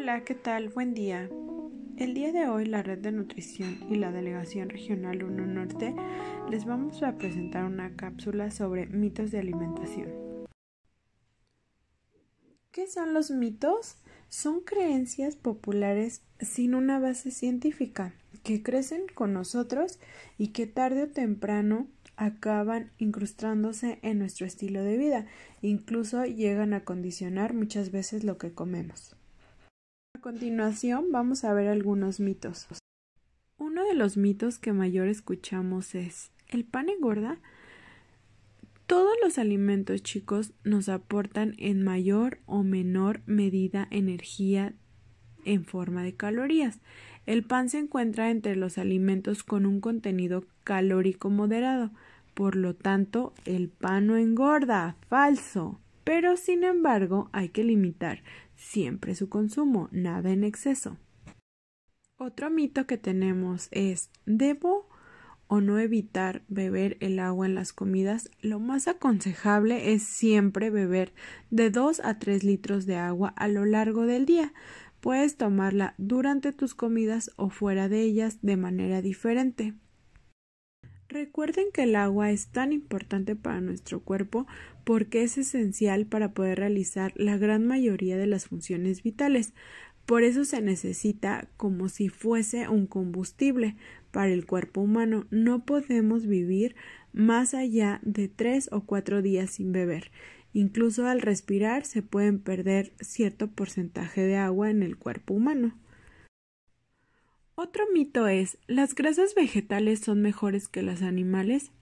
Hola, ¿qué tal? Buen día. El día de hoy la Red de Nutrición y la Delegación Regional 1 Norte les vamos a presentar una cápsula sobre mitos de alimentación. ¿Qué son los mitos? Son creencias populares sin una base científica que crecen con nosotros y que tarde o temprano acaban incrustándose en nuestro estilo de vida, incluso llegan a condicionar muchas veces lo que comemos. A continuación vamos a ver algunos mitos. Uno de los mitos que mayor escuchamos es ¿el pan engorda? Todos los alimentos chicos nos aportan en mayor o menor medida energía en forma de calorías. El pan se encuentra entre los alimentos con un contenido calórico moderado. Por lo tanto, el pan no engorda. Falso. Pero, sin embargo, hay que limitar siempre su consumo, nada en exceso. Otro mito que tenemos es ¿debo o no evitar beber el agua en las comidas? Lo más aconsejable es siempre beber de 2 a 3 litros de agua a lo largo del día. Puedes tomarla durante tus comidas o fuera de ellas de manera diferente. Recuerden que el agua es tan importante para nuestro cuerpo porque es esencial para poder realizar la gran mayoría de las funciones vitales. Por eso se necesita como si fuese un combustible para el cuerpo humano. No podemos vivir más allá de tres o cuatro días sin beber. Incluso al respirar se pueden perder cierto porcentaje de agua en el cuerpo humano. Otro mito es, ¿las grasas vegetales son mejores que las animales?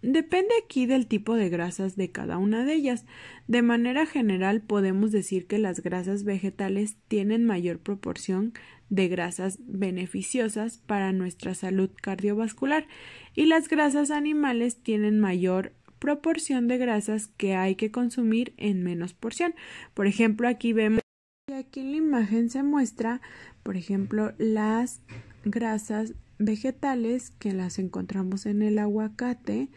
Depende aquí del tipo de grasas de cada una de ellas. De manera general podemos decir que las grasas vegetales tienen mayor proporción de grasas beneficiosas para nuestra salud cardiovascular y las grasas animales tienen mayor proporción de grasas que hay que consumir en menos porción. Por ejemplo, aquí vemos y aquí en la imagen se muestra, por ejemplo, las grasas vegetales que las encontramos en el aguacate,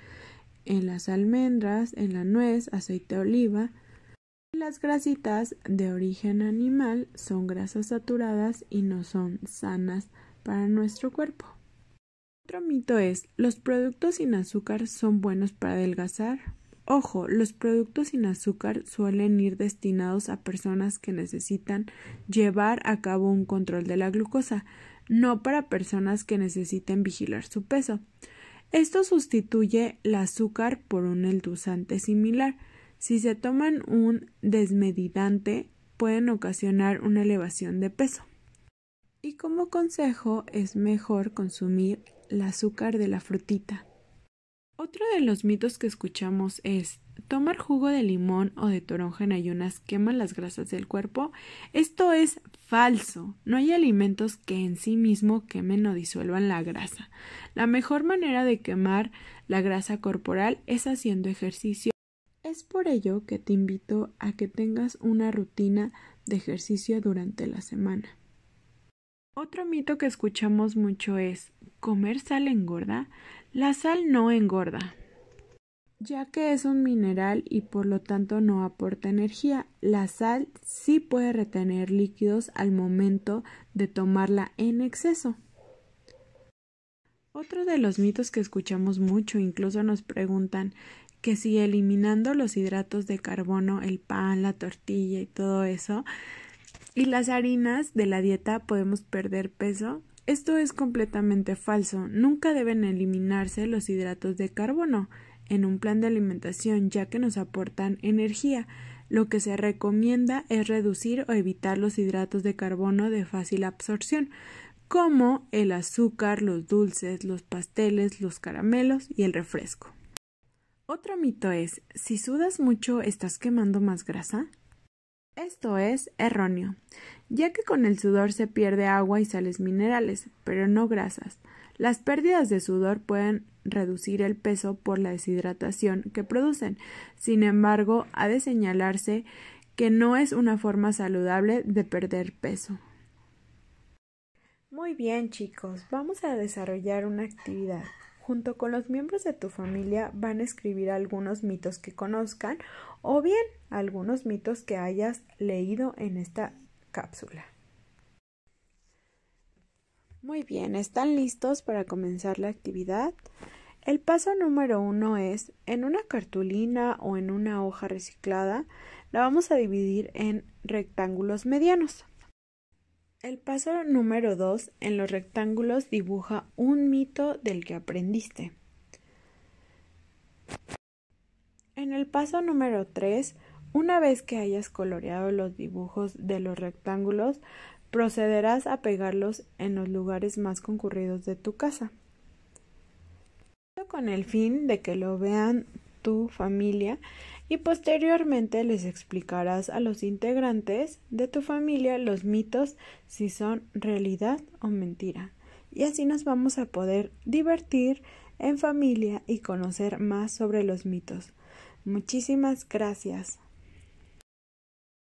en las almendras, en la nuez, aceite de oliva. Las grasitas de origen animal son grasas saturadas y no son sanas para nuestro cuerpo. Otro mito es, los productos sin azúcar son buenos para adelgazar. Ojo, los productos sin azúcar suelen ir destinados a personas que necesitan llevar a cabo un control de la glucosa, no para personas que necesiten vigilar su peso. Esto sustituye el azúcar por un endulzante similar. Si se toman un desmedidante, pueden ocasionar una elevación de peso. Y como consejo, es mejor consumir el azúcar de la frutita. Otro de los mitos que escuchamos es tomar jugo de limón o de toronja en ayunas quema las grasas del cuerpo. Esto es falso. No hay alimentos que en sí mismo quemen o disuelvan la grasa. La mejor manera de quemar la grasa corporal es haciendo ejercicio. Es por ello que te invito a que tengas una rutina de ejercicio durante la semana. Otro mito que escuchamos mucho es, ¿comer sal engorda? La sal no engorda. Ya que es un mineral y por lo tanto no aporta energía, la sal sí puede retener líquidos al momento de tomarla en exceso. Otro de los mitos que escuchamos mucho, incluso nos preguntan que si eliminando los hidratos de carbono, el pan, la tortilla y todo eso, y las harinas de la dieta podemos perder peso. Esto es completamente falso. Nunca deben eliminarse los hidratos de carbono en un plan de alimentación ya que nos aportan energía. Lo que se recomienda es reducir o evitar los hidratos de carbono de fácil absorción, como el azúcar, los dulces, los pasteles, los caramelos y el refresco. Otro mito es, si sudas mucho, ¿estás quemando más grasa? Esto es erróneo, ya que con el sudor se pierde agua y sales minerales, pero no grasas. Las pérdidas de sudor pueden reducir el peso por la deshidratación que producen. Sin embargo, ha de señalarse que no es una forma saludable de perder peso. Muy bien chicos, vamos a desarrollar una actividad junto con los miembros de tu familia van a escribir algunos mitos que conozcan o bien algunos mitos que hayas leído en esta cápsula. Muy bien, ¿están listos para comenzar la actividad? El paso número uno es, en una cartulina o en una hoja reciclada, la vamos a dividir en rectángulos medianos. El paso número 2 en los rectángulos dibuja un mito del que aprendiste. En el paso número 3, una vez que hayas coloreado los dibujos de los rectángulos, procederás a pegarlos en los lugares más concurridos de tu casa. Con el fin de que lo vean tu familia y posteriormente les explicarás a los integrantes de tu familia los mitos si son realidad o mentira. Y así nos vamos a poder divertir en familia y conocer más sobre los mitos. Muchísimas gracias.